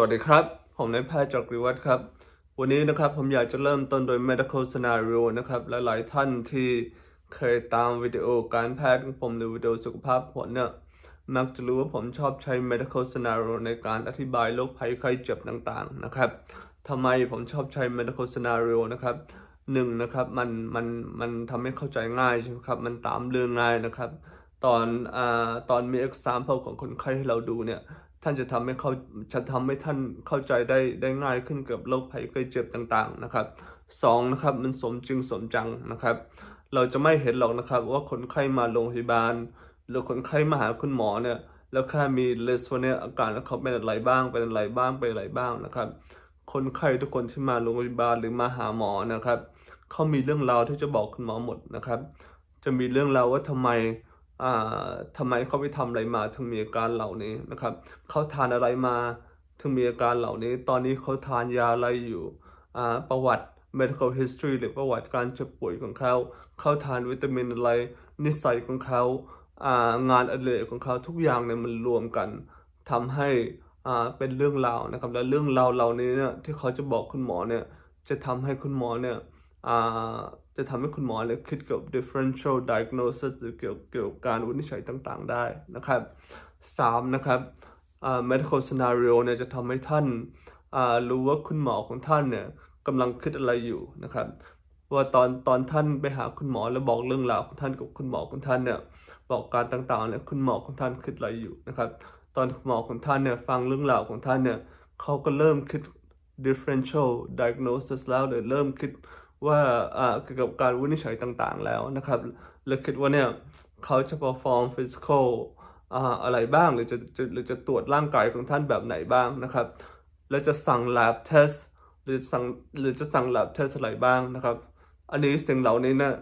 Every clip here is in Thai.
วัสดีครับ ผมนายแพทย์จักริวัต์ครับ วันนี้นะครับผมอยากจะเริ่มต้นโดย medical scenario นะครับและหลายท่านที่เคยตามวิดีโอการแพทย์ของผมหรือวิดีโอสุขภาพผมเนี่ย มักจะรู้ว่าผมชอบใช้ medical scenario ในการอธิบายโรคภัยไข้เจ็บต่างๆ นะครับทำไมผมชอบใช้ medical scenario นะครับ หนึ่งนะครับมันมันมันทำให้เข้าใจง่ายใช่ไหมครับ มันตามเรื่องง่ายนะครับ ตอนอ่าตอนมีเอ็กซ์ซเพิของคนไข้ให้เราดูเนี่ยท่านจะทำให้เขาจะทำให้ท่านเข้าใจได้ได้ง่ายขึ้นเกับโรคภัยไข้เจ็บต่างๆนะครับ2นะครับมันสมจริงสมจังนะครับ เราจะไม่เห็นหรอกนะครับ ว่าคนไข้มาโรงพยาบาลหรือคนไข้มาหาคุณหมอเนี่ยแล้วค่มีเลสโทเนียอาการแล้วเขาเป็นอะไรบ้างเป็นอะไรบ้างไปอะไรบ้างนะครับ คนไข้ทุกคนที่มาโรงพยาบาลหรือมาหาหมอนะครับเขามีเรื่องราวที่จะบอกคุณหมอหมดนะครับ จะมีเรื่องราวว่าทำไมอ่าทำไมเขาไปทำอะไรมาถึงมีอาการเหล่านี้นะครับเขาทานอะไรมา ถึงมีอาการเหล่านี้ ตอนนี้เขาทานยาอะไรอยู่อ่าประวัติ medical history หรือประวัติการเจ็บป่วยของเขาเขาทานวิตามินอะไรนิสัยของเขาอ่างานอะไรของเขาทุกอย่างเนี่ยมันรวมกัน ทำให้อ่าเป็นเรื่องราวนะครับและเรื่องราวเหล่านี้เนี่ยที่เขาจะบอกคุณหมอเนี่ยจะทำให้คุณหมอเนี่ยอ่าจะทำให้คุณหมอเลยคิดเกี่ยวกับ differential diagnosis หรือเกี่ยวกับการวินิจฉัยต่างๆ ได้นะครับสามนะครับ medical scenario เนี่ยจะทำให้ท่านรู้ว่าคุณหมอของท่านเนี่ยกำลังคิดอะไรอยู่นะครับ ว่าตอนตอนท่านไปหาคุณหมอแล้วบอกเรื่องราวของท่านกับคุณหมอของท่านเนี่ยบอกการต่างๆเนี่ยคุณหมอของท่านคิดอะไรอยู่นะครับ ตอนหมอของท่านเนี่ย ฟังเรื่องราวของท่านเนี่ยเขาก็เริ่มคิด differential diagnosis แล้วเลยเริ่มคิดว่าเกี่ยวกับการวินิจฉัยต่างๆแล้วนะครับแลวคิดว่าเนี่ยเขาจะ perform physical อะไรบ้างหรือจะจะหรือจะตรวจร่างกายของท่านแบบไหนบ้างนะครับ แล้วจะสั่ง lab test หรือสั่งหรือจะสั่ง lab test อะไรบ้างนะครับ อันนี้สิ่งเหล่านี้เนี่ย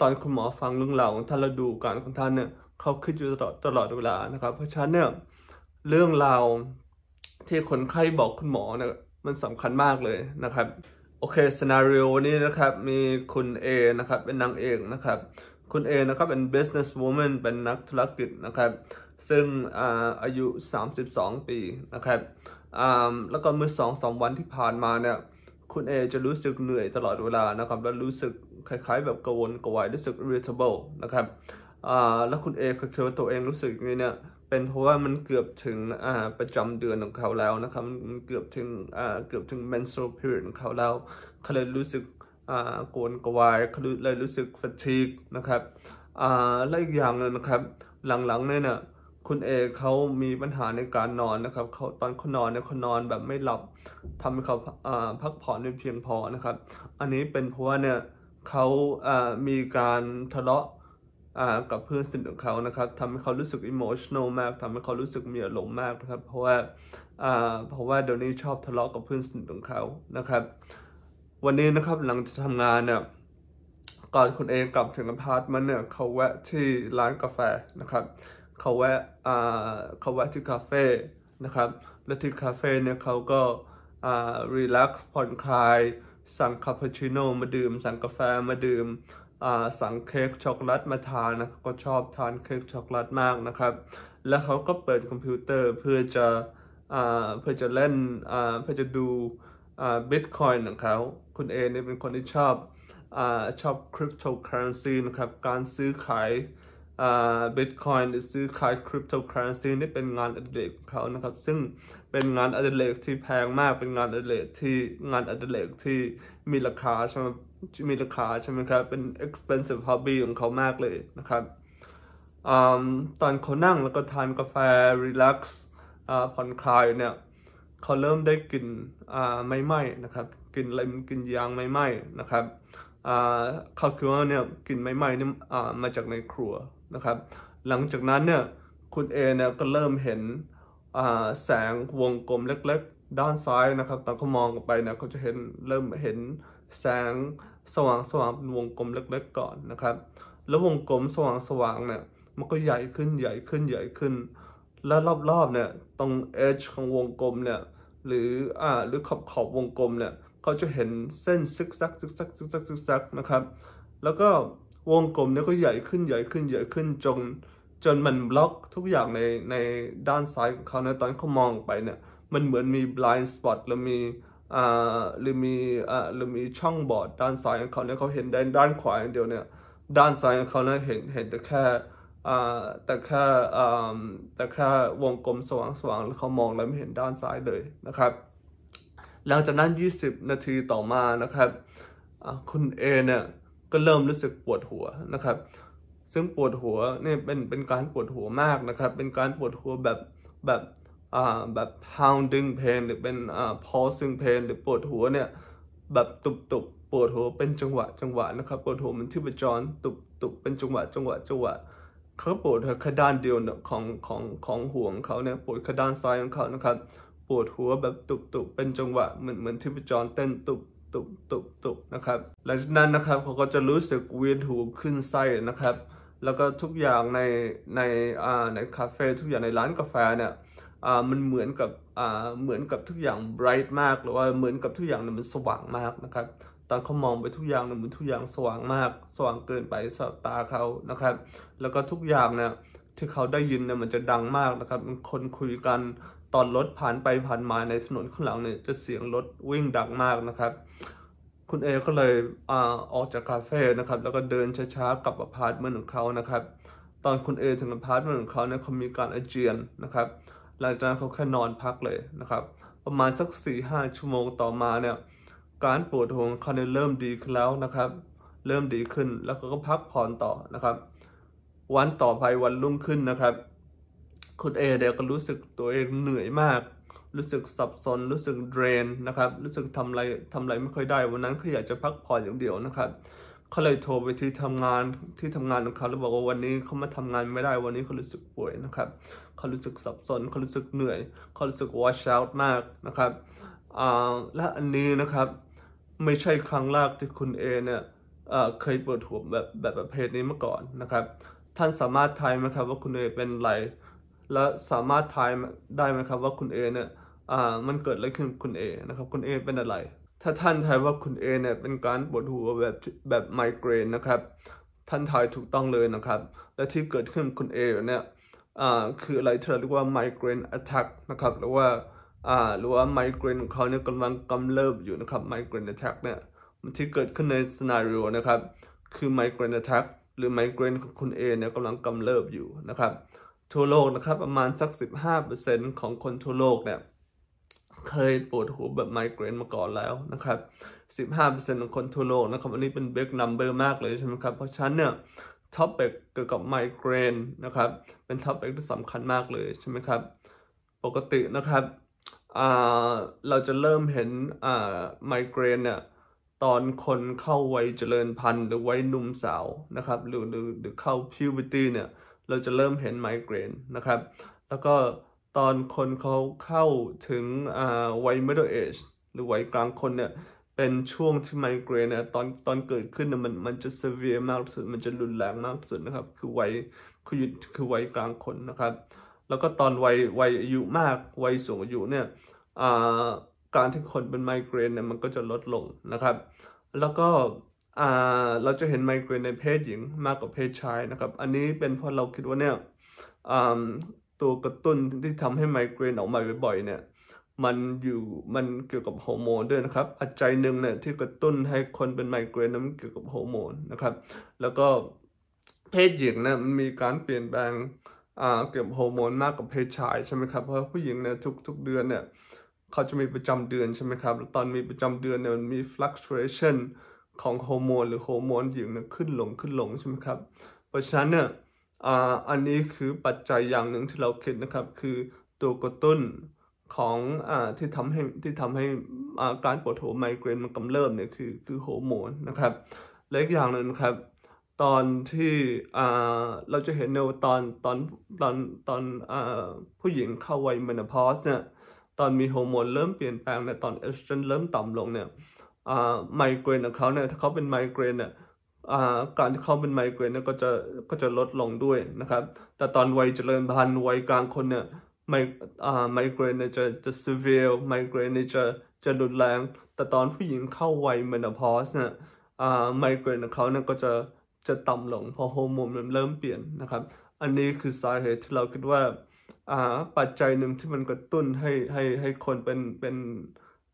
ตอนคุณหมอฟังเรื่องราวของท่านและดูการของท่านเนี่ยเขาคิดอยู่ตลอดตลอดเวลานะครับ เพราะฉะนั้นเนี่ยเรื่องราวที่คนไข้บอกคุณหมอเนี่ยมันสำคัญมากเลยนะครับโอเคสนารีโอวันนี้นะครับ มีคุณเอนะครับ เป็นนางเอกนะครับ คุณเอนะครับ เป็น business woman เป็นนักธุรกิจนะครับ ซึ่งอายุ 32 ปี นะครับแล้วก็เมื่อสองสองวันที่ผ่านมาเนี่ย คุณเอจะรู้สึกเหนื่อยตลอดเวลานะครับ แล้วรู้สึกคล้ายๆแบบกระวนกระวายรู้สึก irritable นะครับแล้วคุณเอเคยตัวเองรู้สึกอย่างนี้เนี่ยเป็นเพราะว่ามันเกือบถึงอ่าประจำเดือนของเขาแล้วนะครับมันเกือบถึงอ่าเกือบถึง menstrual period ของเขาแล้วเขาเลยรู้สึกอ่าโกนกวายเขาเลยรู้สึก fatigue นะครับอ่าและอีกอย่างนึงนะครับ หลังๆเนี่ยนะคุณเอเขามีปัญหาในการนอนนะครับเขาตอนเขานอนเนี่ยเขานอนแบบไม่หลับทำให้เขาพักผ่อนไม่เพียงพอนะครับ อันนี้เป็นเพราะว่าเนี่ยเขามีการทะเลาะกับเพื่อนสนิทของเขา นะครับทำให้เขารู้สึกอิโมชั่นอลมากทำให้เขารู้สึกมีอารมณ์มากนะครับ เพราะว่าเพราะว่าเดี๋ยวนี้ชอบทะเลาะกับเพื่อนสนิทของเขา นะครับ วันนี้นะครับ หลังจากทำงานเนี่ยก่อนคุณเองกลับถึงอพาร์ตเมนต์เนี่ยเขาแวะที่ร้านกาแฟ นะครับ เขาแวะเขาแวะที่คาเฟ่ นะครับและที่คาเฟ่เนี่ยเขาก็รีแลกซ์ผ่อนคลาย สั่งคาปูชิโน่มาดื่ม สั่งกาแฟมาดื่มสั่งเค้กช็อกโกแลตมาทานนะก็ชอบทานเค้กช็อกโกแลตมากนะครับ แล้วเขาก็เปิดคอมพิวเตอร์เพื่อจะเพื่อจะเล่นเพื่อจะดูบิตคอยน์ของเขาคุณเอเนี่ยเป็นคนที่ชอบอชอบคริปโตเคอเรนซีนะครับการซื้อขายบิตคอยน์หรือซื้อขายคริปโตเคอเรนซีนี่เป็นงานอดิเรกของเขานะครับซึ่งเป็นงานอดิเรกที่แพงมากเป็นงานอดิเรกที่งานอดิเรกที่มีราคาใช่ไหมมีราคาใช่ไหมครับเป็น expensive hobby ของเขามากเลยนะครับอตอนเขานั่งแล้วก็ทานกาแฟ relax ผ่อนคลายเนี่ยเขาเริ่มได้กลิ่นไม่ไหม้นะครับกลิ่นอะไรกลิ่นยางไม่ไหม้นะครับเขาคิดว่าเนี่ยกลิ่นไม่ไหม้นี่มาจากในครัวนะครับหลังจากนั้นเนี่ย คุณเอเนี่ยก็เริ่มเห็นแสงวงกลมเล็กๆ ด้านซ้ายนะครับ ตอนเขามองไปเนี่ยเขาจะเห็นเริ่มเห็นแสงสว่างสว่างเป็นวงกลมเล็กๆก่อนนะครับ แล้ววงกลมสว่างสว่างเนี่ยมันก็ใหญ่ขึ้นใหญ่ขึ้นใหญ่ขึ้น และรอบๆเนี่ยตรงเอจของวงกลมเนี่ยหรืออ่าหรือขอบขอบวงกลมเนี่ยเขาจะเห็นเส้นซิกแซกซิกแซกซิกแซกซิกแซกนะครับ แล้วก็วงกลมเนี่ยก็ใหญ่ขึ้นใหญ่ขึ้นใหญ่ขึ้นจนจนมันบล็อกทุกอย่างใน ในด้านซ้ายของเขาในตอนเขามองไปเนี่ยมันเหมือนมี blind spot หรือมีอ่าหรือมีอ่าหรือมีช่องบอดด้านซ้ายของเขาเนี่ยเขาเห็นด้่ด้านขวาอย่างเดียวเนี่ยด้านซ้ายของเขาเนี่ยเห็นเห็นแต่แค่อ่าแต่แค่อ่าแต่แค่วงกลมสว่างสว่างแล้วเขามองแล้วไม่เห็นด้านซ้ายเลยนะครับ หลังจากนั้น 20 นาทีต่อมานะครับคุณเอเนี่ยก็เริ่มรู้สึกปวดหัวนะครับ ซึ่งปวดหัวเนี่ยเป็นเป็นการปวดหัวมากนะครับ เป็นการปวดหัวแบบ แบบอ่าแบบ pounding pain หรือเป็นอ่า pulsing pain หรือปวดหัวเนี่ย แบบตุบตุบปวดหัวเป็นจังหวะจังหวะนะครับ ปวดหัวมันที่ประจรตุบตุบเป็นจังหวะจังหวะจังหวะเขาปวดแค่ด้านเดียวนของของ ของห่วงเขาเนี่ยปวดแค่ด้านซ้ายของเขานะครับปวดหัวแบบตุบตุบเป็นจังหวะเหมือนเหมือนที่ประจรเต้นตุบตุกตุกตุกนะครับหลังจากนั้นนะครับเขาก็จะรู้สึกเวียนหัวขึ้นไส้นะครับ แล้วก็ทุกอย่างในในอ่าในคาเฟ่ทุกอย่างในร้านกาแฟเนี่ยอ่ามันเหมือนกับอ่าเหมือนกับทุกอย่างไบรท์มากหรือว่าเหมือนกับทุกอย่างมันสว่างมากนะครับ ตอนเขามองไปทุกอย่างเยมันทุกอย่างสว่างมาก สว่างเกินไปสำหรับตาเขานะครับ แล้วก็ทุกอย่างเนี่ยที่เขาได้ยินเนี่ยมันจะดังมากนะครับคนคุยกันตอนรถผ่านไปผ่านมาในถนนข้างหลังเนี่ยจะเสียงรถวิ่งดังมากนะครับ คุณเอก็เลยอออกจากคาเฟ่นะครับ แล้วก็เดินช้าๆกลับอพาร์ตเมนต์ของเขานะครับ ตอนคุณเอถึงอพาร์ตเมนต์ของเขาเนี่ยเขามีการอาเจียนนะครับ หลังจากนั้นเขาแค่นอนพักเลยนะครับ ประมาณสักสี่ห้าชั่วโมงต่อมาเนี่ย การปวดหัวของเขาเนี่ยเริ่มดีขึ้น แล้วนะครับ เริ่มดีขึ้นแล้วเขาก็พักผ่อนต่อนะครับ วันต่อไปวันรุ่งขึ้นนะครับคุณเอเดี๋ยวก็รู้สึกตัวเองเหนื่อยมาก รู้สึกสับสน รู้สึกเดรนนะครับ รู้สึกทำอะไรทำอะไรไม่ค่อยได้ วันนั้นเขาอยากจะพักผ่อนอย่างเดียวนะครับเขาเลยโทรไปที่ทำงานที่ทำงานของเขาแล้วบอกว่าวันนี้เขามาทำงานไม่ได้วันนี้เขารู้สึกป่วยนะครับ เขารู้สึกสับสนเขารู้สึกเหนื่อย เขารู้สึกวอชเอาท์มากนะครับ และอันนี้นะครับ ไม่ใช่ครั้งแรกที่คุณเอเนี่ยเคยปวดหัวแบบแบบประเภทนี้มาก่อนนะครับ ท่านสามารถทายไหมครับว่าคุณเอเป็นอะไรและสามารถทายได้ไหมครับว่าคุณเอเนี่ยอ่ามันเกิดอะไรขึ้นคุณเอนะครับคุณเอเป็นอะไร ถ้าท่านทายว่าคุณเอเนี่ยเป็นการปวดหัวแบบแบบไมเกรนนะครับท่านทายถูกต้องเลยนะครับ และที่เกิดขึ้นคุณเอเนี่ยอ่าคืออะไรที่เราเรียกว่าไมเกรนอัแทกนะครับหรือว่าอ่าหรือว่าไมเกรนของเขาเนี่ยกำลังกำเริบอยู่นะครับไมเกรนอัแทกเนี่ยมันที่เกิดขึ้นในสนาริโอนะครับคือไมเกรนอัแทกหรือไมเกรนของคุณเอเนี่ยกำลังกำเริบอยู่นะครับทั่วโลกนะครับประมาณสัก 15%ของคนทั่วโลกเนี่ย เคยปวดหัวแบบไมเกรนมาก่อนแล้วนะครับ 15%ของคนทั่วโลกนะครับ อันนี้เป็นเบกนัมเบอร์มากเลยใช่ไหมครับ เพราะฉะนั้นเนี่ยท็อปเิกเกี่ยวกับไมเกรนนะครับ เป็นท็อปเิกที่สำคัญมากเลยใช่ไหมครับ ปกตินะครับเราจะเริ่มเห็นไมเกรนเนี่ย ตอนคนเข้าวัยเจริญพันธุ์หรือวัยหนุ่มสาวนะครับหรือหรือหรือเข้าพิวเวอร์ตี้เนี่ยเราจะเริ่มเห็นไมเกรนนะครับ แล้วก็ตอนคนเขาเข้าถึงวัย middle age หรือวัยกลางคนเนี่ย เป็นช่วงที่ไมเกรนเนี่ยตอนตอนเกิดขึ้นนยมันมันจะเสเวียมากสุดมันจะรุนแรงมากสุดนะครับคือวัยคือคือวัยกลางคนนะครับ แล้วก็ตอนวัยวัยอายุมาก วัยสูงอายุเนี่ยการที่คนเป็นไมเกรนเนี่ยมันก็จะลดลงนะครับ แล้วก็เราจะเห็นไมเกรนในเพศหญิงมากกว่าเพศชายนะครับ อันนี้เป็นเพราะเราคิดว่าเนี่ย ตัวกระตุ้นที่ทำให้ไมเกรนออกมาบ่อยๆเนี่ย มันอยู่ มันเกี่ยวกับฮอร์โมนด้วยนะครับ อัจจัยหนึ่งเนี่ยที่กระตุ้นให้คนเป็นไมเกรนนั้นเกี่ยวกับฮอร์โมนนะครับ แล้วก็เพศหญิงเนี่ยมันมีการเปลี่ยนแปลงเกี่ยวกับฮอร์โมนมากกว่าเพศชายใช่ไหมครับ เพราะผู้หญิงเนี่ยทุกทุกเดือนเนี่ย เขาจะมีประจำเดือนใช่ไหมครับตอนมีประจำเดือนเนี่ยมันมี fluctuation ของฮอร์โมนหรือฮอร์โมนหญิงนะขึ้นลงขึ้นลงใช่ไหมครับเพราะฉะนั้นเนี่ยอันนี้คือปัจจัยอย่างหนึ่งที่เราคิดนะครับ คือตัวกระตุ้นของอ่าที่ทำให้ที่ทำให้อาการปวดหัวไมเกรนมันกำเริบเนี่ยคือคือฮอร์โมนนะครับและอีกอย่างหนึ่งครับตอนที่อ่าเราจะเห็นในตอนตอนตอนตอนอ่าผู้หญิงเข้าวัยเมนพอสเนี่ยตอนมีฮอร์โมนเริ่มเปลี่ยนแปลงในตอนเอสโตรเจนเริ่มต่ำลงเนี่ยไมเกรนของเขาเนี่ยถ้าเขาเป็นไมเกรนเนี่ยการที่เขาเป็นไมเกรนเนี่ยก็จะก็จะลดลงด้วยนะครับแต่ตอนวัยเจริญพันธุ์วัยกลางคนเนี่ยไมไมเกรนเนี่ยจะ จะ severe ไมเกรนเนี่ยจะจะรุนแรง แต่ตอนผู้หญิงเข้าวัยเมนอพอสเนี่ยไมเกรนของเขาเนี่ยก็จะจะต่ำลงพอฮอร์โมนมันเริ่มเปลี่ยนนะครับ อันนี้คือสาเหตุที่เราคิดว่า ปัจจัยหนึ่งที่มันกระตุ้นให้ให้ให้คนเป็นเป็น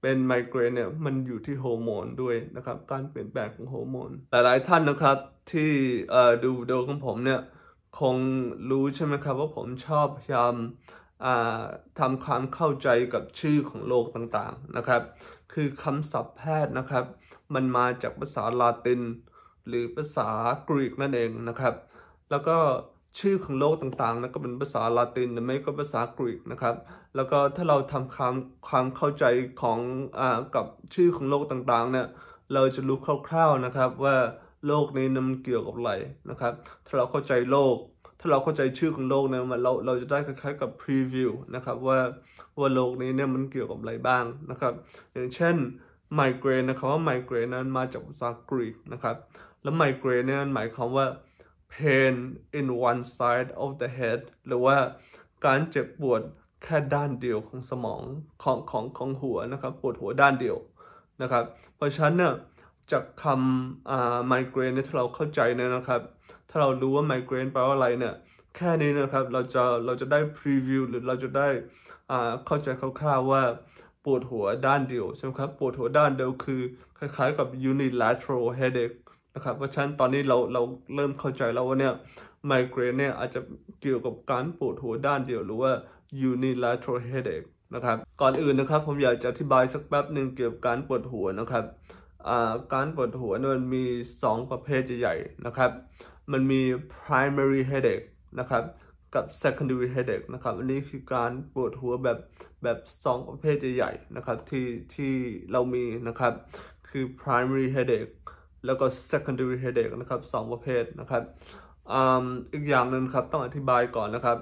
เป็นไมเกรนเนี่ยมันอยู่ที่ฮอร์โมนด้วยนะครับ การเปลี่ยนแปลงของฮอร์โมน หลายๆท่านนะครับที่ดูวิดีโอของผมเนี่ย คงรู้ใช่ไหมครับว่าผมชอบพยายามทำความเข้าใจกับชื่อของโรคต่างๆนะครับ คือคำศัพท์แพทย์นะครับมันมาจากภาษาลาติน หรือภาษากรีกนั่นเองนะครับ แล้วก็ชื่อของโลกต่างๆนะ้ก็เป็นภาษาลาติน หรือไม่ก็ภาษากรีกนะครับ แล้วก็ถ้าเราทำความความเข้าใจของอ่ากับชื่อของโลกต่างๆ เนี่ย เราจะรู้คร่าวๆนะครับ ว่าโลกนี้นำเกี่ยวกับอะไรนะครับ ถ้าเราเข้าใจโลก ถ้าเราเข้าใจชื่อของโลกเนี่ยมันเราเราจะได้คล้าย ๆ กับพรีวิวนะครับว่าว่าโลกนี้เนี่ยมันเกี่ยวกับอะไรบ้างนะครับ อย่างเช่นไมเกรนนะครับว่าไมเกรนนั้นมาจากภาษากรีกนะครับ แล้วไมเกรนเนี่ยหมายความว่า pain in one side of the head หรือว่าการเจ็บปวดแค่ด้านเดียวของสมองของของของหัวนะครับปวดหัวด้านเดียวนะครับเพราะฉะนั้นเนี่ยจากคำอ่าไมเกรนถ้าเราเข้าใจเนี่ยนะครับถ้าเรารู้ว่าไมเกรนแปลว่าอะไรเนี่ยแค่นี้นะครับเราจะเราจะได้พรีวิวหรือเราจะได้อ่าเข้าใจคร่าวๆว่า ปวดหัวด้านเดียวใช่ไหมครับปวดหัวด้านเดียวคือ คล้ายๆ กับ unilateral headache นะครับเพราะฉะนั้นตอนนี้เราเราเริ่มเข้าใจแล้วว่าเนี่ยไมเกรนเนี่ยอาจจะเกี่ยวกับการปวดหัวด้านเดียวหรือว่า unilateral headache นะครับก่อนอื่นนะครับผมอยากจะอธิบายสักแป๊บหนึ่งเกี่ยวกับการปวดหัวนะครับการปวดหัวมันมี 2 ประเภทใหญ่ๆนะครับ มันมี primary headache นะครับกับ secondary headache นะครับอันนี้คือการปวดหัวแบบแบบ 2 ประเภทใหญ่ๆนะครับที่ที่เรามีนะครับคือ primary headache แล้วก็ secondary headache นะครับสองประเภทนะครับอีกอย่างหนึ่งครับต้องอธิบายก่อนนะครับ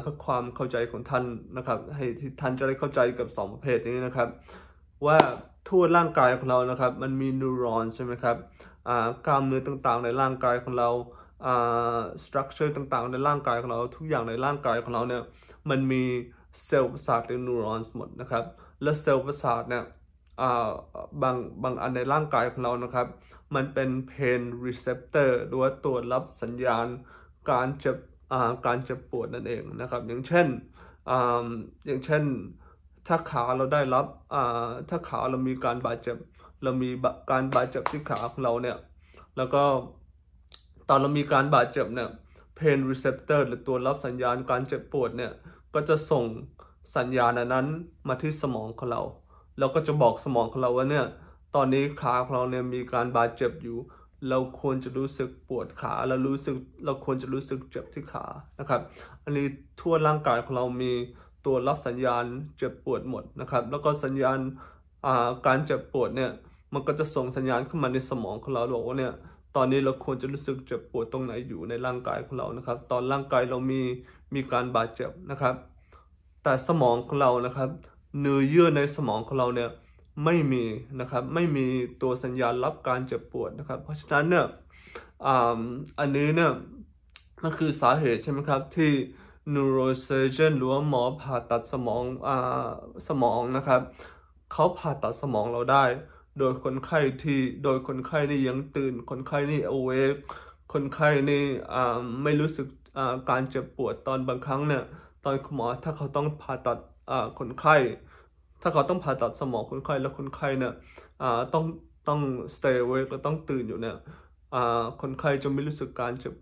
เพื่อความเข้าใจของท่านนะครับให้ท่านจะได้เข้าใจกับ 2 ประเภทนี้นะครับว่าทั่วร่างกายของเรานะครับมันมีนูรอนใช่ไหมครับกล้ามเนื้อต่างๆในร่างกายของเราสตรัคเจอร์ต่างๆในร่างกายของเราทุกอย่างในร่างกายของเราเนี่ยมันมีเซลล์ประสาทหรือนูรอนหมดนะครับและเซลล์ประสาทเนี่ยบางบางอันในร่างกายของเรานะครับ มันเป็น pain receptor หรือว่าตัวรับสัญญาณการเจ็บการเจ็บปวดนั่นเองนะครับ อย่างเช่นอย่างเช่นถ้าขาเราได้รับถ้าขาเรามีการบาดเจ็บเรามีการบาดเจ็บที่ขาของเราเนี่ยแล้วก็ตอนเรามีการบาดเจ็บเนี่ย pain receptor หรือตัวรับสัญญาณการเจ็บปวดเนี่ยก็จะส่งสัญญาณนั้นมาที่สมองของเราเราก็จะบอกสมองของเราว่าเนี่ย ตอนนี้ขาของเราเนี่ยมีการบาดเจ็บอยู่ เราควรจะรู้สึกปวดขา เรารู้สึก เราควรจะรู้สึกเจ็บที่ขานะครับ อันนี้ทั่วร่างกายของเรามีตัวรับสัญญาณเจ็บปวดหมดนะครับ แล้วก็สัญญาณาการเจ็บปวดเนี่ย มันก็จะส่งสัญญาณขึ้นมาในสมองของเราบอกว่าเนี่ย ตอนนี้เราควรจะรู้สึกเจ็บปวดตรงไหนอยู่ในร่างกายของเรา นะครับ ตอนร่างกายเรามีมีการบาดเจ็บนะครับ แต่สมองของเรา นะครับเนื้อเยื่อในสมองของเราเนี่ยไม่มีนะครับไม่มีตัวสัญญาณรับการเจ็บปวดนะครับ เพราะฉะนั้นเนี่ยอันนี้เนี่ยมันคือสาเหตุใช่ไหมครับที่ neurosurgeon หรือว่าหมอผ่าตัดสมองอสมองนะครับเขาผ่าตัดสมองเราได้ โดยคนไข้ที่โดยคนไข้นี่ยังตื่น คนไข้นี่ awake คนไข้นี่ไม่รู้สึกการเจ็บปวดตอนบางครั้งเนี่ย ตอนคุณหมอถ้าเขาต้องผ่าตัดคนไข้ถ้าเขาต้องผ่าตัดสมองคนไข้แล้วคนไข้เนี่ยต้องต้อง stay awake แล้วต้องตื่นอยู่เนี่ยคนไข้จะไม่รู้สึกการเจ็บ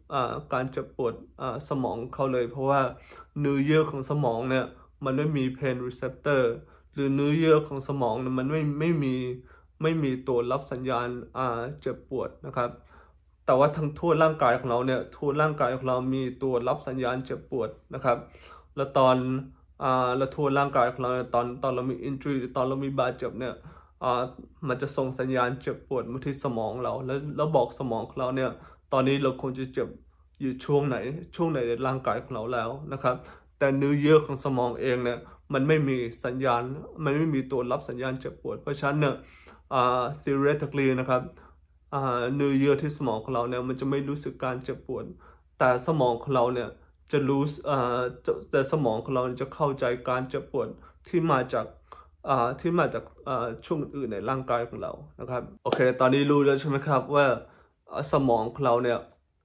การเจ็บปวดสมองเขาเลย เพราะว่าเนื้อเยื่อของสมองเนี่ย มันไม่มี pain receptor หรือเนื้อเยื่อของสมองมันไม่ไม่มีไม่มีตัวรับสัญญาณเจ็บปวดนะครับแต่ว่าทั้งทั่วร่างกายของเราเนี่ยทั่วร่างกายของเรามีตัวรับสัญญาณเจ็บปวดนะครับ แล้วตอนเราทวนร่างกายของเราตอนตอนเรามีอินทรีตอนเรามีบาดเจ็บเนี่ยมันจะส่งสัญญาณเจ็บปวดมาที่สมองเราแล้วแล้วบอกสมองของเราเนี่ยตอนนี้เราควรจะเจ็บอยู่ช่วงไหนช่วงไหนในร่างกายของเราแล้วนะครับ แต่เนื้อเยื่อของสมองเองเนี่ยมันไม่มีสัญญาณมันไม่มีตัวรับสัญญาณเจ็บปวด เพราะฉะนั้นเนี่ย theoretically นะครับเนื้อเยื่อที่สมองของเราเนี่ยมันจะไม่รู้สึกการเจ็บปวด แต่สมองของเราเนี่ยจะรู้อ่แต่สมองของเราจะเข้าใจการเจ็บปวดที่มาจาก อ่า ที่มาจากอ่าช่วงอื่นในร่างกายของเรา นะครับ โอเค ตอนนี้รู้แล้วใช่ไหมครับว่าสมองของเราเนี่ย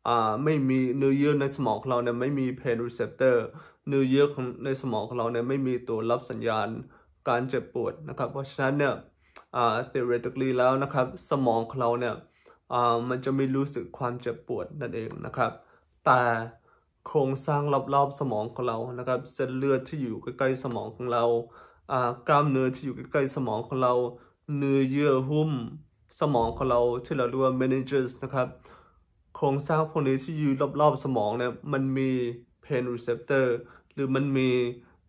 อ่า ไม่มีเนื้อเยื่อในสมองของเราเนี่ยไม่มีเพนรีเซปเตอร์เนื้อเยื่อของในสมองของเราเนี่ยไม่มีตัวรับสัญญาณการเจ็บปวดนะครับ เพราะฉะนั้นเนี่ย theoretically แล้วนะครับสมองของเราเนี่ย อ่า มันจะ ไม่รู้สึกความเจ็บปวดนั่นเองนะครับ แต่โครงสร้างรอบๆสมองของเรา นะครับเส้นเลือดที่อยู่ใกล้ๆสมองของเรา กล้ามเนื้อที่อยู่ใกล้ๆสมองของเรา เนื้อเยื่อหุ้มสมองของเรา ที่เราเรียกว่า managers นะครับ โครงสร้างพวกนี้ที่อยู่รอบๆสมองเนี่ย มันมี pain receptor หรือมันมี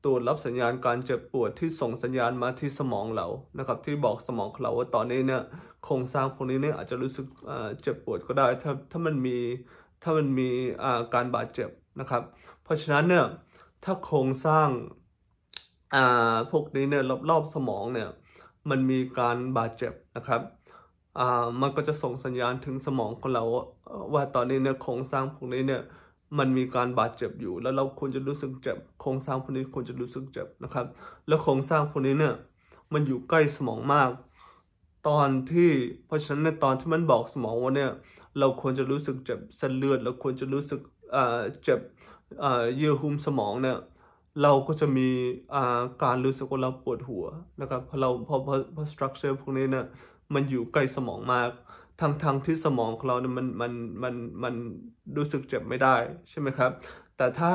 ตัวรับสัญญาณการเจ็บปวดที่ส่งสัญญาณมาที่สมองเรา นะครับ ที่บอกสมองเรา ว่าตอนนี้เนี่ยโครงสร้างพวกนี้เนี่ยอาจจะรู้สึกเจ็บปวดก็ได้ ถ้าถ้ามันมี ถ้ามันมีการบาดเจ็บนะครับเพราะฉะนั้นเนี่ยถ้าโครงสร้างอ่าพวกนี้เนี่ยรอบๆสมองเนี่ยมันมีการบาดเจ็บนะครับอ่ามันก็จะส่งสัญญาณถึงสมองของเรา ว่าตอนนี้เนี่ยโครงสร้างพวกนี้เนี่ยมันมีการบาดเจ็บอยู่ แล้วเราควรจะรู้สึกเจ็บโครงสร้างพวกนี้ควรจะรู้สึกเจ็บนะครับแล้วโครงสร้างพวกนี้เนี่ยมันอยู่ใกล้สมองมาก ตอนที่เพราะฉะนั้นในตอนที่มันบอกสมองว่าเนี่ยเราควรจะรู้สึกเจ็บเส้นเลือดเราควรจะรู้สึกเจ็บเยื่อหุ้มสมองเนี่ย เราก็จะมีอาการรู้สึกว่าเราปวดหัวนะครับ เพราะเราเพราะเพราะสตรัคเจอร์พวกนี้เนี่ยมันอยู่ใกล้สมองมากทางทางที่สมองของเราเนี่ยมันมันมันมันรู้สึกเจ็บไม่ได้ใช่ไหมครับ แต่ถ้า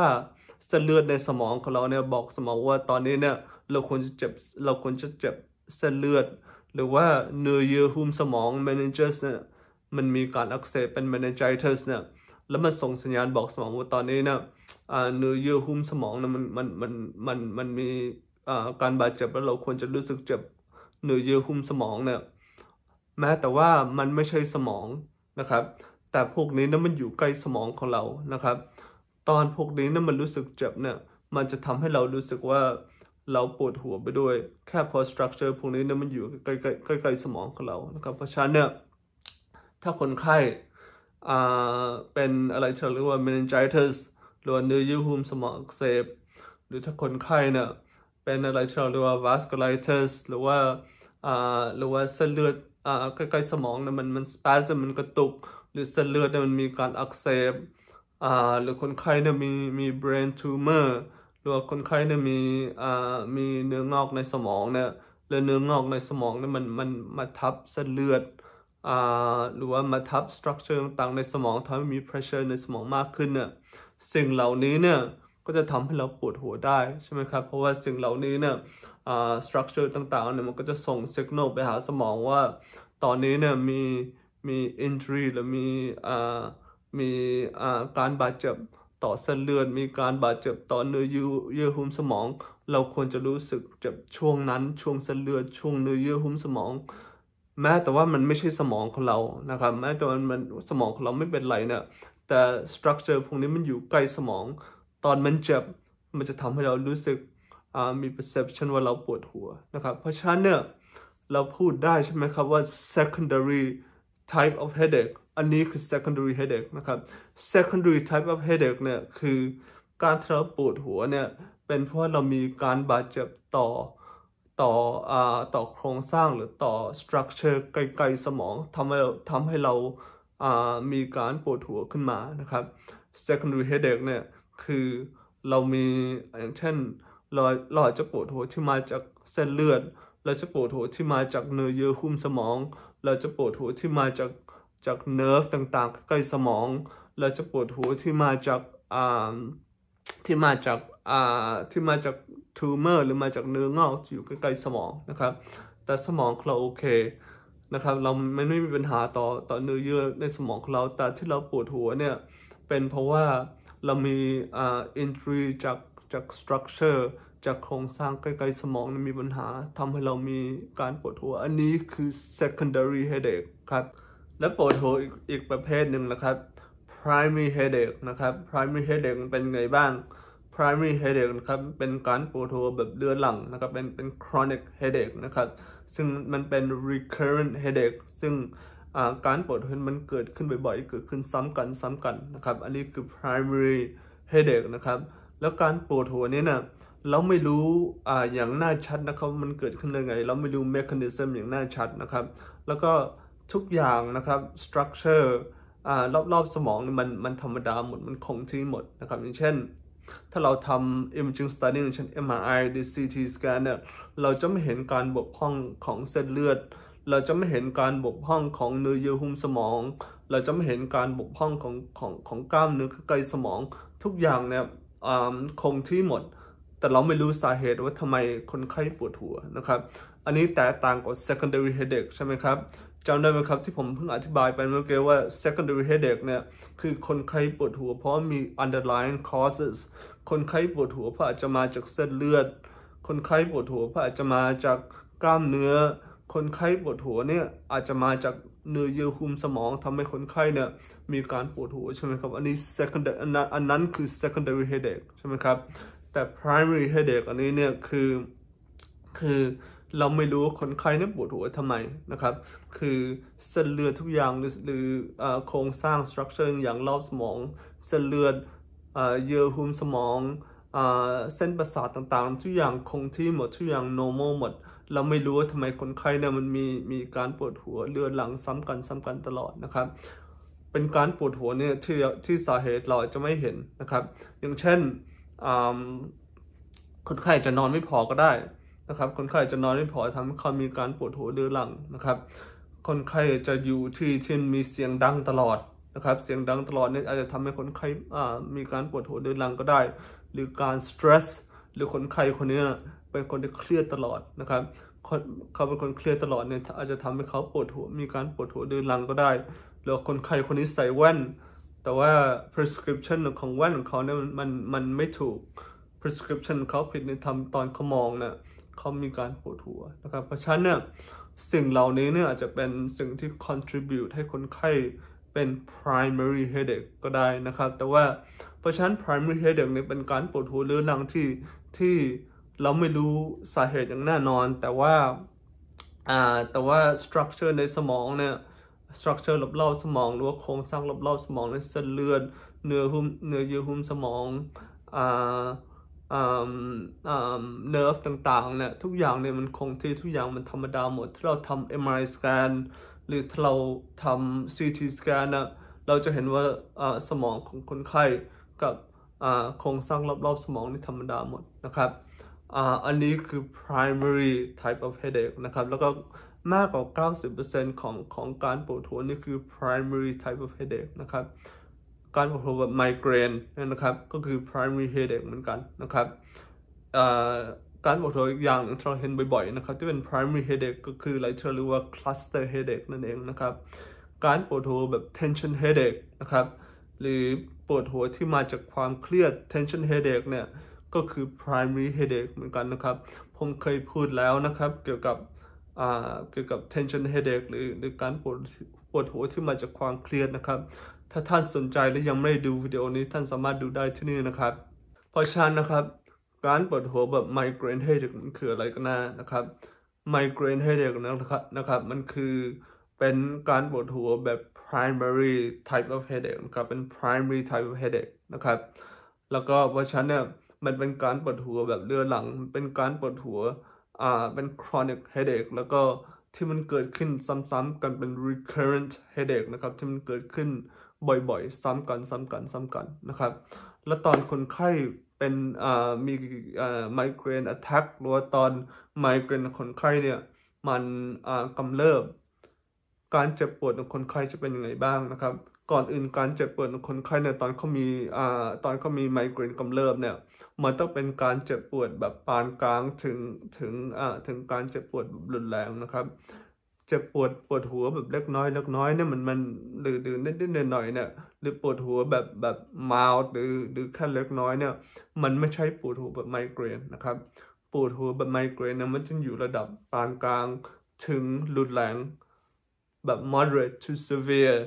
เส้นเลือดในสมองของเราเนี่ยบอกสมองว่าตอนนี้เนี่ยเราควรจะเจ็บเราควรจะเจ็บเส้นเลือด หรือว่าเนื้อเยื่อหุ้มสมองแมน n เจอร์เนี่ย มันมีการอักเสบเป็นแมเน n g i t i s เนี่ยแล้วมันส่งสัญญาณบอกสมองว่าตอนนี้นะเนื้อเยื่อหุ้มสมองนะมันมันมันมันมันมีการบาดเจ็บแล้วเราควรจะรู้สึกเจ็บ เนื้อเยื่อหุ้มสมองเนี่ยแม้แต่ว่ามันไม่ใช่สมองนะครับ แต่พวกนี้นะมันอยู่ใกล้สมองของเรานะครับ ตอนพวกนี้นะมันรู้สึกเจ็บเนี่ย มันจะทำให้เรารู้สึกว่าเราปวดหัวไปด้วยแค่พอสตรัคเจอร์พวกนี้นะมันอยู่ใกล้ใกล้ใกล้สมองของเรานะครับ เพราะฉะนั้นเนี่ย ถ้าคนไข้เป็นอะไรเธอเรียกว่า meningitis หรือว่าเนื้อเยื่อหุ้มสมองเสพหรือถ้าคนไข้เนี่ยเป็นอะไรที่เราเรียกว่า vasculitis หรือว่าหรือว่าเส้นเลือดใกล้ๆสมองเนี่ยมันมัน spasm มันกระตุกหรือเส้นเลือดเนี่ยมันมีการอักเสบหรือคนไข้เนี่ยมีมี brain tumor หรือว่าคนไข้เนี่ยมีมีเนื้องอกในสมองเนี่ยและเนื้องอกในสมองเนี่ยมันมันมาทับเส้นเลือดหรือว่ามาทับสตรัคเจอร์ต่างๆในสมองทำให้มี pressure ในสมองมากขึ้นเนี่ยสิ่งเหล่านี้เนี่ยก็จะทำให้เราปวดหัวได้ใช่ไหมครับ เพราะว่าสิ่งเหล่านี้เนี่ยสตรัคเจอร์ต่างๆเนี่ยมันก็จะส่งสัญญาณไปหาสมองว่า ตอนนี้เนี่ยมีมีอินทรีหรือมีมีการบาดเจ็บต่อเส้นเลือดมีการบาดเจ็บต่อเนื้อเยื่อหุ้มสมอง เราควรจะรู้สึกเจ็บช่วงนั้น ช่วงเส้นเลือดช่วงเนื้อเยื่อหุ้มสมองแม้แต่ว่ามันไม่ใช่สมองของเรา นะครับ แม้แต่ว่ามันสมองของเราไม่เป็นไรเนี่ย แต่สตรัคเจอร์พวกนี้มันอยู่ใกล้สมอง ตอนมันเจ็บ มันจะทำให้เรารู้สึกมี perception ว่าเราปวดหัวนะครับ เพราะฉะนั้นเนี่ยเราพูดได้ใช่ไหมครับว่า secondary type of headache อันนี้คือ secondary headache นะครับ secondary type of headache เนี่ยคือการที่เราปวดหัวเนี่ยเป็นเพราะเรามีการบาดเจ็บต่อต่ออ่าต่อโครงสร้างหรือต่อสตรัคเจอร์ไกลๆสมองทำให้ทำให้เราอ่ามีการปวดหัวขึ้นมานะครับ secondary headache เนี่ยคือเรามีอย่างเช่นเราเราจะปวดหัวที่มาจากเส้นเลือดเราจะปวดหัวที่มาจากเนื้อเยื่อหุ้มสมอง เราจะปวดหัวที่มาจากจากเนิร์ฟต่างๆใกล้สมอง เราจะปวดหัวที่มาจากอ่าที่มาจากที่มาจากทูเมอร์หรือมาจากเนื้องอกอยู่ใกล้ๆสมองนะครับ แต่สมองเราโอเคนะครับ เราไม่ไม่มีปัญหาต่อต่อเนื้อเยื่อในสมองของเรา แต่ที่เราปวดหัวเนี่ยเป็นเพราะว่าเรามีอ่าอินทรีจากจากสตรัคเจอร์จากโครงสร้างใกล้ ๆสมองมีปัญหาทำให้เรามีการปวดหัว อันนี้คือ secondary headache ครับ และปวดหัวอีกประเภทหนึ่งนะครับ primary headache นะครับ primary headache เป็นไงบ้าง primary headache นะครับ เป็นการปวดหัวแบบเรื้อรังนะครับเป็นเป็น chronic headache นะครับ ซึ่งมันเป็น recurrent headache ซึ่งการปวดหัวมันเกิดขึ้นบ่อยๆ เกิดขึ้นซ้ำกันซ้ำกันนะครับ อันนี้คือ primary headache นะครับ แล้วการปวดหัวนี้นะะเราไม่รู้อ่าอย่างน่าชัดนะครับ มันเกิดขึ้นยังไง เราไม่รู้ mechanism อย่างน่าชัดนะครับ แล้วก็ทุกอย่างนะครับ structure รอบรอบสมองมันมันธรรมดาหมดมันคงที่หมดนะครับอย่างเช่น ถ้าเราทำ imaging study อย่างเช่น MRI หรือ CT scan เนี่ยเราจะไม่เห็นการบกพร่องของเส้นเลือด เราจะไม่เห็นการบกพร่องของเนื้อเยื่อหุ้มสมอง เราจะไม่เห็นการบกพร่องของของของกล้ามเนื้อไกลสมอง ทุกอย่างเนี่ยคงที่หมด แต่เราไม่รู้สาเหตุว่าทำไมคนไข้ปวดหัวนะครับอันนี้แตกต่างกับ secondary headache ใช่ไหมครับจำได้ไหมครับที่ผมเพิ่งอธิบายไปเมื่อกี้ว่า secondary headache เนี่ยคือคนไข้ปวดหัว เพราะมี underlying causes คนไข้ปวดหัวเพราะอาจจะมาจากเส้นเลือด คนไข้ปวดหัวเพราะอาจจะมาจากกล้ามเนื้อ คนไข้ปวดหัวเนี่ยอาจจะมาจากเนื้อเยื่อหุ้มสมองทำให้คนไข้เนี่ยมีการปวดหัวใช่ไหมครับอันนี้ secondary อันนั้นคือ secondary headache ใช่ไหมครับ แต่ primary headache อันนี้เนี่ยคือคือเราไม่รู้คนไข้นั้นปวดหัวทำไมนะครับคือเส้นเลือดทุกอย่างหรือโครงสร้างสตรัคเจอร์อย่างรอบสมองเส้นเลือดเยื่อหุ้มสมองเส้นประสาทต่างๆทุกอย่างคงที่หมดทุกอย่าง normal หมด เราไม่รู้ว่าทำไมคนไข้เนี่ยมันมีมีการปวดหัวเลือดหลังซ้ำกันซ้ำกันตลอดนะครับ เป็นการปวดหัวเนี่ยที่ที่สาเหตุเราจะไม่เห็นนะครับ อย่างเช่นคนไข้จะนอนไม่พอก็ได้ะครับคนไข้จะนอนไม่พอทำให้เขามีการปวดหัวเดือหลังนะครับ คนไข้จะอยู่ที่ที่มีเสียงดังตลอดนะครับ เสียงดังตลอดเนี่ยอาจจะทำให้คนไข้มีการปวดหัวเดือหลังก็ได้หรือการสตรีสหรือคนไข้คนนี้เป็นคนที่เครียดตลอดนะครับ เขาเป็นคนเครียดตลอดเนี่ยอาจจะทำให้เขาปวดหัวมีการปวดหัวเดือหลังก็ได้หรือคนไข้คนนี้ใส่แว่น แต่ว่า prescription ของแว่นของเขาเนี่ยมันมันไม่ถูก prescription เขาผิดในทำตอนเขามองนะ่ะเขามีการปวดหัว นะครับ เพราะฉะนั้นเนี่ย สิ่งเหล่า นี้ เนี่ย อาจจะเป็นสิ่งที่ contribute ให้คนไข้ เป็น primary headache ก็ได้นะครับ แต่ว่า เพราะฉะนั้น primary headache เนี่ยเป็นการปวดหัวเรื้อรังที่ที่เราไม่รู้สาเหตุอย่างแน่นอน แต่ว่าอ่า แต่ว่า structure ในสมองเนี่ย structure รอบเล่าสมองหรือว่าโครงสร้างรอบเล่าสมองในเส้นเลือดเนื้อหุ้มเนื้อเยื่อหุ้มสมองอ่าเนิร์ฟต่างๆเนี่ยทุกอย่างเนี่ยมันคงที่ทุกอย่างมันธรรมดาหมดที่เราทำเอ็มไอสแกนหรือถ้าเราทำซีทีสแกนนะเราจะเห็นว่าสมองของคนไข้กับโครงสร้างรอบๆสมองนี่ธรรมดาหมดนะครับอันนี้คือ primary type of headache นะครับแล้วก็มากกว่า 90%ของของการปวดหัวนี่คือ primary type of headache นะครับการปวดหัวแบบไมเกรนนะครับ ก็คือ primary headache เหมือนกันนะครับ การปวดหัวอีกอย่างที่เราเห็นบ่อยๆนะครับ ที่เป็น primary headache ก็คืออะไรที่เรียกว่า cluster headache นั่นเองนะครับ การปวดหัวแบบ tension headache นะครับหรือปวดหัวที่มาจากความเครียด tension headache เนี่ยก็คือ primary headache เหมือนกันนะครับ ผมเคยพูดแล้วนะครับ เกี่ยวกับเกี่ยวกับ tension headache หรือหรือการปวดปวดหัวที่มาจากความเครียดนะครับถ้าท่านสนใจและยังไม่ได้ดูวิดีโอนี้ท่านสามารถดูได้ที่นี่นะครับเพราะฉะนั้นนะครับ การปวดหัวแบบไมเกรนเฮดเด็กมันคืออะไรกันนะนะครับไมเกรนเฮดเด็กนะครับนะครับ มันคือเป็นการปวดหัวแบบ primary type of headache นะครับเป็น primary type of headache นะครับแล้วก็เพราะฉะนั้นเนี่ยมันเป็นการปวดหัวแบบเรื้อรังเป็นการปวดหัวอ่าเป็น chronic headache แล้วก็ที่มันเกิดขึ้นซ้ำๆกันเป็น recurrent headache นะครับ ที่มันเกิดขึ้นบ่อยๆ ซ้ำกันซ้ำกัน ซ้ำกันนะครับ และตอนคนไข้เป็นมีไมเกรน attack หรือว่าตอนไมเกรนคนไข้เนี่ยมันกำเริบการเจ็บปวดของคนไข้จะเป็นยังไงบ้างนะครับก่อนอื่นการเจ็บปวดของคนไข้เนี่ยตอนเขามีอ่าตอนเขามีไมเกรนกำเริบเนี่ย มันต้องเป็นการเจ็บปวดแบบปานกลางถึงถึงอ่าถึงการเจ็บปวดรุนแรงนะครับ เจ็บปวดปวดหัวแบบเล็กน้อยเล็กน้อยเนี่ยมันมันหรือหรือนิดๆหน่อยเนี่ยหรือปวดหัวแบบแบบมาวหรือหรือแค่เล็กน้อยเนี่ย มันไม่ใช่ปวดหัวแบบไมเกรนนะครับ ปวดหัวแบบไมเกรนเนี่ยมันจะอยู่ระดับปานกลางถึงรุนแรงแบบ moderate to severe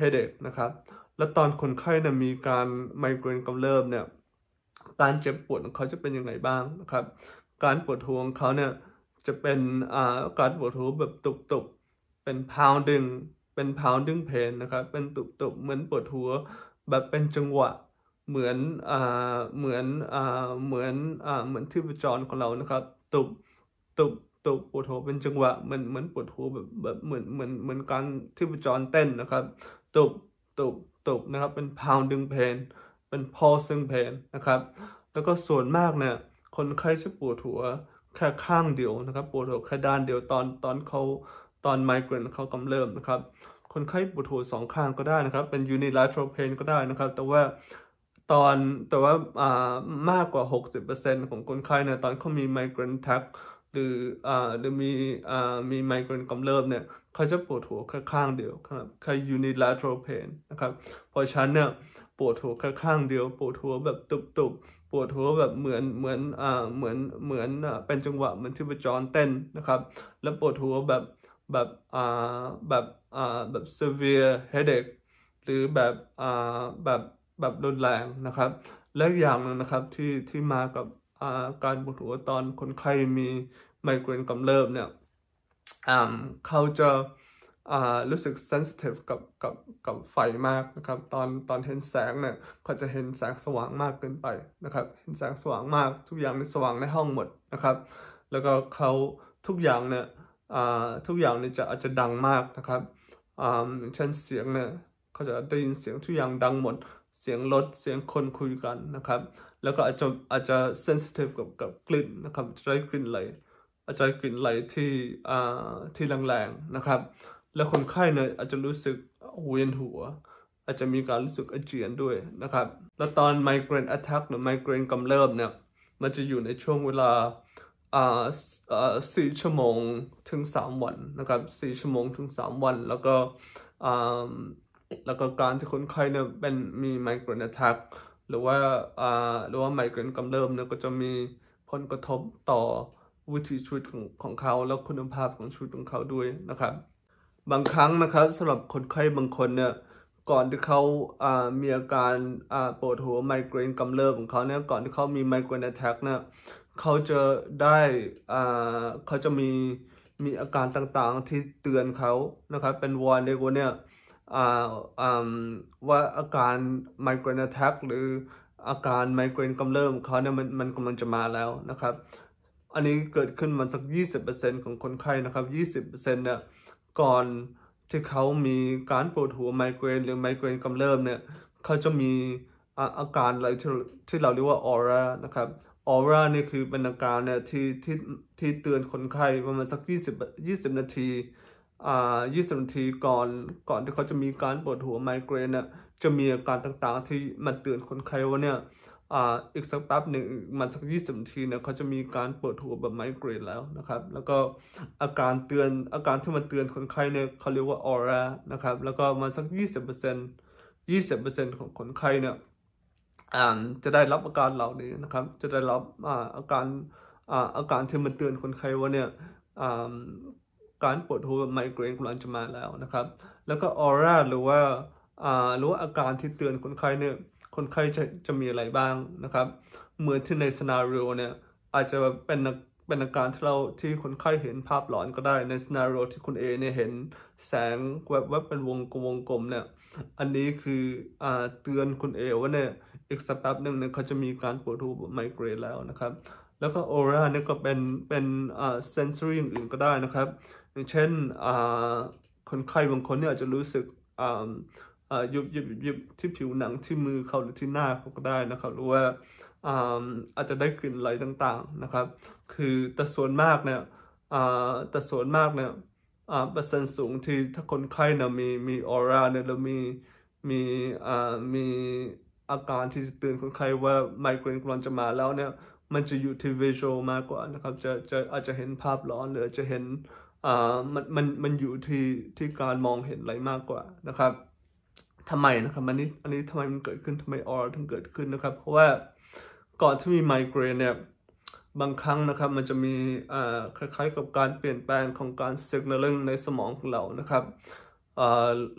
headache นะครับ แล้วตอนคนไข้นะมีการไมเกรนกำเริบเนี่ย การเจ็บปวดของเขาจะเป็นยังไงบ้างนะครับ การปวดหัวของเขาเนี่ยจะเป็นอ่าการปวดหัวแบบตุบๆ เป็น pounding เป็น pounding pain นะครับ เป็นตุบๆ เหมือนปวดหัวแบบเป็นจังหวะ เหมือนอ่าเหมือนอ่าเหมือนอ่าเหมือนที่ประจรของเรานะครับ ตุบ ตุบ ตุบปวดหัวเป็นจังหวะเหมือนเหมือนปวดหัวแบบแบบ เหมือน เหมือน เหมือนการที่ประจรเต้นนะครับตุบตุบตุบนะครับ เป็น pounding pain เป็น pulsing pain นะครับ แล้วก็ส่วนมากเนี่ย คนไข้จะปวดหัว แค่ข้างเดียวนะครับ ปวดหัวแค่ด้านเดียวตอนตอนเขาตอนไมเกรนเขากำเริบมนะครับ คนไข้ปวดหัวสองข้างก็ได้นะครับ เป็น unilateral pain ก็ได้นะครับ แต่ว่าตอนแต่ว่าอ่ามากกว่า 60%ของคนไข้เนี่ยตอนเขามีไมเกรนแท็กหรืออ่าหรือมีอ่ามีไมเกรนกำเริบเนี่ยเขาจะปวดหัวแค่ข้างเดียวครับแค่ unilateral pain นะครับ พอฉันเนี่ย ปวดหัวแค่ข้างเดียว ปวดหัวแบบตุบๆ ปวดหัวแบบเหมือนเหมือนอ่าเหมือนเหมือนเป็นจังหวะเหมือนที่ประจรเต้นนะครับ แล้วปวดหัวแบบแบบอ่าแบบอ่าแบบ severe headache หรือแบบอ่าแบบแบบรุนแรงนะครับและอย่างนึงนะครับที่ที่มากับอาการปวดหัวตอนคนไข้มีไมเกรนกำเริบเนี่ยเขาจะรู้สึกเซนซิทีฟกับกับกับไฟมากนะครับ ตอนตอนเห็นแสงเนี่ยเขาจะเห็นแสงสว่างมากเกินไปนะครับเห็นแสงสว่างมาก ทุกอย่างในสว่างในห้องหมดนะครับ แล้วก็เขาทุกอย่างเนี่ยทุกอย่างเนี่ยจะอาจจะดังมากนะครับอ่าเช่นเสียงเนี่ยเขาจะได้ยินเสียงทุกอย่างดังหมด เสียงรถเสียงคนคุยกันนะครับ แล้วก็อาจจะอาจจะเซนซิทีฟกับกับกลิ่นนะครับจะได้กลิ่นเลยอาจจะกลิ่นไหลที่ ที่แรงๆนะครับ และคนไข้เนี่ยอาจจะรู้สึกเวียนหัว อาจจะมีการรู้สึกอาเจียนด้วยนะครับ แล้วตอนไมเกรน attack หรือไมเกรนกำเริบเนี่ย มันจะอยู่ในช่วงเวลาสี่ชั่วโมงถึงสามวันนะครับ สี่ชั่วโมงถึงสามวัน แล้วก็แล้วก็การที่คนไข้เนี่ยเป็นมีไมเกรน attack หรือว่า หรือว่าไมเกรนกำเริบเนี่ย ก็จะมีผลกระทบต่อวิถีชีวิตของของเขาแล้วคุณภาพของชีวิตของเขาด้วยนะครับ บางครั้งนะครับสำหรับคนไข้บางคนเนี่ย ก่อนที่เขาอ่ามีอาการอ่าปวดหัวไมเกรนกำเริบของเขาเนี่ยก่อนที่เขามีไมเกรนแอทแทกเนี่ยเขาจะได้อ่าเขาจะมีมีอาการต่างๆที่เตือนเขานะครับเป็นวอร์นเนียกว่าเนี่ยว่าอาการไมเกรนแอทแทกหรืออาการไมเกรนกำเริบของเขาเนี่ยมันมันกำลังจะมาแล้วนะครับอันนี้เกิดขึ้นมาสัก 20%ของคนไข้นะครับ 20%เนี่ย ก่อนที่เขามีการปวดหัวไมเกรนหรือไมเกรนกำเริบเนี่ย เขาจะมีอาการอะไรที่ที่เราเรียกว่าออร่านะครับ ออร่านี่คือเป็นอาการเนี่ยที่ที่ที่เตือนคนไข้ประมาณสัก20 20 นาที อ่า 20 นาทีก่อนก่อนที่เขาจะมีการปวดหัวไมเกรนเนี่ยจะมีอาการต่างๆ ที่มาเตือนคนไข้ว่าเนี่ยอีกสักแป๊บหนึ่งมันสักยี่สิบนาทีเนี่ยเขาจะมีการเปิดหัวแบบไมเกรนแล้วนะครับ แล้วก็อาการเตือนอาการที่มันเตือนคนไข้เนี่ยเขาเรียกว่าออร่านะครับ แล้วก็มันสักยี่สิบเปอร์เซ็นต์ยี่สิบเปอร์เซ็นต์ของคนไข้เนี่ยจะได้รับอาการเหล่านี้นะครับ จะได้รับอาการอาการที่มันเตือนคนไข้ว่าเนี่ยการปวดหัวไมเกรนกำลังจะมาแล้วนะครับ แล้วก็ออร่าหรือว่าหรือว่าอาการที่เตือนคนไข้เนี่ยคนไข้จะจะมีอะไรบ้างนะครับ เหมือนที่ในสนาริโอเนี่ยอาจจะเป็นเป็นอาการที่เราที่คนไข้เห็นภาพหลอนก็ได้ ในสนาริโอที่คุณเอเนี่ยเห็นแสงแวบๆเป็นวงกลมวงกลมเนี่ย อันนี้คืออ่าเตือนคุณเอว่าเนี่ยอีกสักแป๊บหนึ่งเนี่ยเขาจะมีการปวดหัวไมเกรนแล้วนะครับ แล้วก็ออร่าเนี่ยก็เป็นเป็นอ่าเซนซอรีอย่างอื่นก็ได้นะครับอย่างเช่นอ่าคนไข้บางคนเนี่ยอาจจะรู้สึกอ่าอยุบยุบยุบที่ผิวหนังที่มือเขาหรือที่หน้าเขาก็ได้นะครับ หรือว่าอาจจะได้กลิ่นอะไรต่างๆนะครับ คือแต่ส่วนมากเนี่ยแต่ส่วนมากเนี่ยเปอร์เซ็นต์สูงที่ถ้าคนไข้นะมีมีออร่าเนี่ยแล้วมีมีมีอาการที่จะเตือนคนไข้ว่าไมเกรนกำลังจะมาแล้วเนี่ย มันจะอยู่ที่วิชวลมากกว่านะครับ จะจะอาจจะเห็นภาพร้อนหรือจะเห็นมันมันมันอยู่ที่ที่การมองเห็นอะไรมากกว่านะครับทำไมนะครับอันนี้อันนี้ทำไมมันเกิดขึ้นทำไมออร์ถึงเกิดขึ้นนะครับเพราะว่าก่อนที่มีไมเกรนเนี่ยบางครั้งนะครับมันจะมีคล้ายๆกับการเปลี่ยนแปลงของการ s i g เน l i n งในสมองของเรานะครับ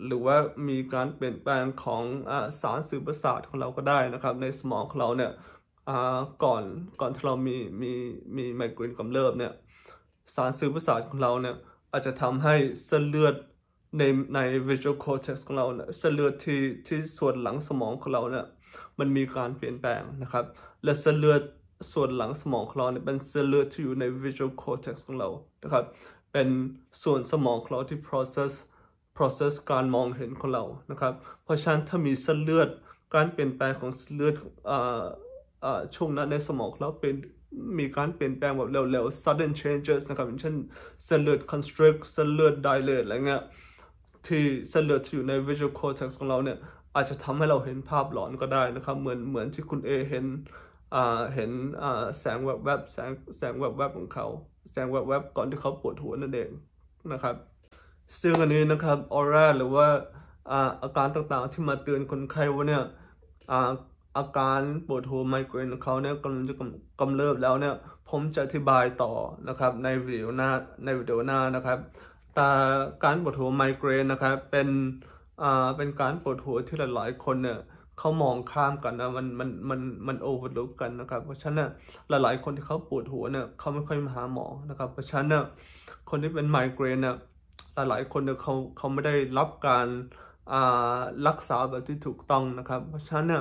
หรือว่ามีการเปลี่ยนแปลงของอสารสื่อประสาทของเราก็ได้นะครับในสมองของเราเนี่ยก่อนก่อนที่เรามีมีมีไมเกรนกำเริบเนี่ยสารสื่อประสาทของเราเนี่ยอาจจะทำให้เส้นเลือดในใน visual cortex ของเราเนี่ยเส้นเลือดที่ที่ส่วนหลังสมองของเราเนี่ยมันมีการเปลี่ยนแปลงนะครับ และเส้นเลือดส่วนหลังสมองของเราเนี่ยเป็นเส้นเลือดที่อยู่ใน visual cortex ของเรานะครับ เป็นส่วนสมองของเราที่ process process การมองเห็นของเรานะครับ เพราะฉะนั้นถ้ามีเส้นเลือดการเปลี่ยนแปลงของเส้นเลือดช่วงนั้นในสมองเราเป็นมีการเปลี่ยนแปลงแบบเร็วๆ sudden changes นะครับเช่นเส้นเลือด constrict เส้นเลือด dilate อะไรเงี้ยที่เสลือดที่อยู่ใน visual cortex ของเราเนี่ย อาจจะทำให้เราเห็นภาพหลอนก็ได้นะครับ เหมือนเหมือนที่คุณเอเห็นเห็นแสงแวบแวบแสงแสงแวบแวบของเขา แสงแวบแวบก่อนที่เขาปวดหัวนั่นเองนะครับ ซึ่งอันนี้นะครับ ออร่าหรือว่าอาการต่างๆที่มาเตือนคนไข้ว่าเนี่ยอาการปวดหัวไมเกรนของเขาเนี่ยกำลังจะกำเริบแล้วเนี่ยผมจะอธิบายต่อนะครับในวิดีโอหน้าในวิดีโอหน้านะครับแต่การปวดหัวไมเกรนนะครับเป็นอ่าเป็นการปวดหัวที่หลายๆคนเนี่ยเขามองข้ามกันนะมันมันมันมันโอเวอร์ลุกกันนะครับ เพราะฉะนั้นหลายๆคนที่เขาปวดหัวเนี่ยเขาไม่ค่อยมาหาหมอนะครับ เพราะฉะนั้นคนที่เป็นไมเกรนเนี่ยหลายๆคนเนี่ยเขาเขาไม่ได้รับการรักษาแบบที่ถูกต้องนะครับ เพราะฉะนั้น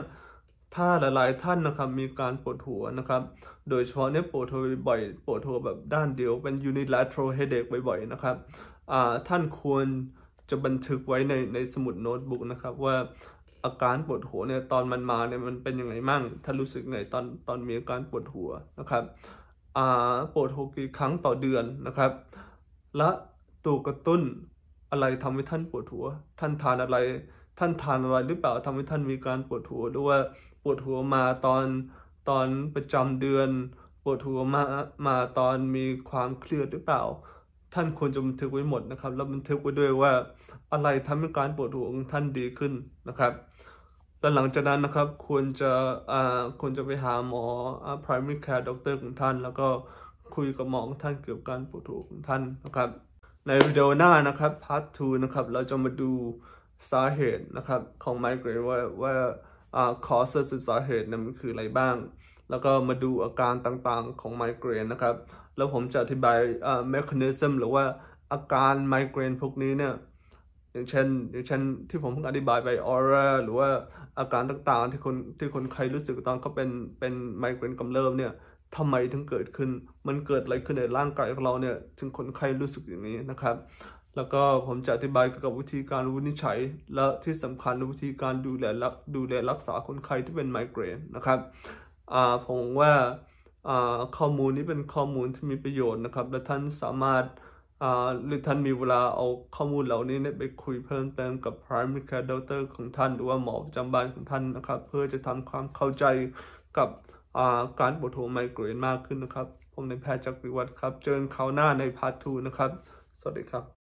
ถ้าหลาย ๆท่านนะครับ มีการปวดหัวนะครับ โดยเฉพาะเนี่ยปวดหัวบ่อยปวดหัวแบบด้านเดียวเป็น unilateral headache บ่อยๆนะครับท่านควรจะบันทึกไว้ใน ในสมุดโน้ตบุ๊กนะครับ ว่าอาการปวดหัวเนี่ยตอนมันมาเนี่ยมันเป็นยังไงมั่งท่านรู้สึกไงตอนตอนมีอาการปวดหัวนะครับปวดหัวกี่ครั้งต่อเดือนนะครับและตัวกระตุ้นอะไรทำให้ท่านปวดหัว ท่านทานอะไรท่านทานอะไรหรือเปล่าทำให้ท่านมีการปวดหัวหรือว่า ปวดหัวมาตอน ตอนประจำเดือน ปวดหัวมามาตอนมีความเครียดหรือเปล่าท่าน ควรจะบันทึกไว้หมดนะครับ แล้วบันทึกไว้ด้วยว่าอะไรทำให้การปวดหัวของท่านดีขึ้นนะครับแล้วหลังจากนั้นนะครับควรจะอ่าควรจะไปหาหมอ primary care doctor ของท่าน แล้วก็คุยกับหมอของท่านเกี่ยวกับการปวดหัวของท่านนะครับ ในวิดีโอหน้านะครับ part 2นะครับ เราจะมาดูสาเหตุนะครับของไมเกรนว่าว่าอ่า causes สาเหตุนั้นมันคืออะไรบ้าง แล้วก็มาดูอาการต่างๆของไมเกรนนะครับแล้วผมจะอธิบายเอ่านิซึมหรือว่าอาการไมเกรนพวกนี้เนี่ยอย่างเช่น อย่างเช่นที่ผมเพิ่งอธิบายไปออร่าหรือว่าอาการต่างๆ ที่คนที่คนใครรู้สึกตอนเขาเป็นเป็นไมเกรนกำเริบเนี่ยทำไมถึงเกิดขึ้น มันเกิดอะไรขึ้นในร่างกายของเราเนี่ยถึงคนไข้รู้สึกอย่างนี้นะครับ แล้วก็ผมจะอธิบายเกี่ยวกับวิธีการวินิจฉัย และที่สำคัญวิธีการดูแลรักดูแลรักษาคนไข้ที่เป็นไมเกรนนะครับผมว่าข้อมูลนี้เป็นข้อมูลที่มีประโยชน์นะครับ และท่านสามารถหรือท่านมีเวลาเอาข้อมูลเหล่านี้ไปคุยเพิ่มเติมกับ primary care doctor ของท่าน หรือว่าหมอประจำบ้านของท่านนะครับ เพื่อจะทำความเข้าใจกับการปวดหัวไมเกรนมากขึ้นนะครับ ผมในแพทย์จักรวิวัฒน์ครับ เจอกันคราวหน้าในพาร์ท2นะครับ สวัสดีครับ